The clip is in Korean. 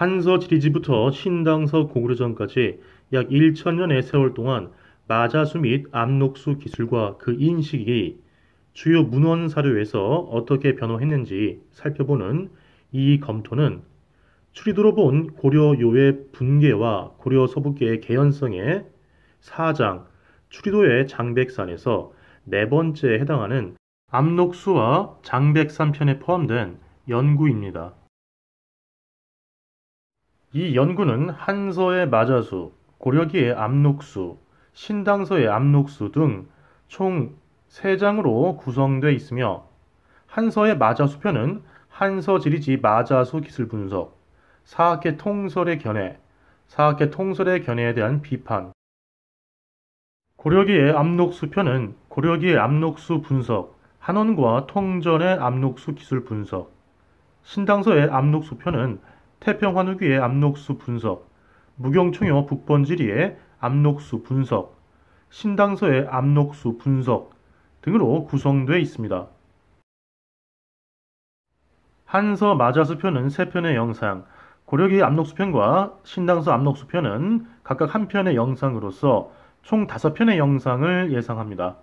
한서 지리지부터 신당서 고구려전까지 약 1천년의 세월 동안 마자수 및 암록수 기술과 그 인식이 주요 문헌 사료에서 어떻게 변화했는지 살펴보는 이 검토는 추리도로 본 고려 요의 분계와 고려 서북계의 개연성의 사장 추리도의 장백산에서 네 번째에 해당하는 암록수와 장백산편에 포함된 연구입니다. 이 연구는 한서의 마자수, 고려기의 압록수, 신당서의 압록수 등 총 3장으로 구성되어 있으며 한서의 마자수표는 한서지리지 마자수 기술 분석, 사학계 통설의 견해, 사학계 통설의 견해에 대한 비판, 고려기의 압록수표는 고려기의 압록수 분석, 한원과 통전의 압록수 기술 분석, 신당서의 압록수표는 태평환후기의 압록수 분석, 무경청여 북번지리의 압록수 분석, 신당서의 압록수 분석 등으로 구성되어 있습니다. 한서 마자수편은 세편의 영상, 고려기 압록수편과 신당서 압록수편은 각각 한편의 영상으로서 총 5편의 영상을 예상합니다.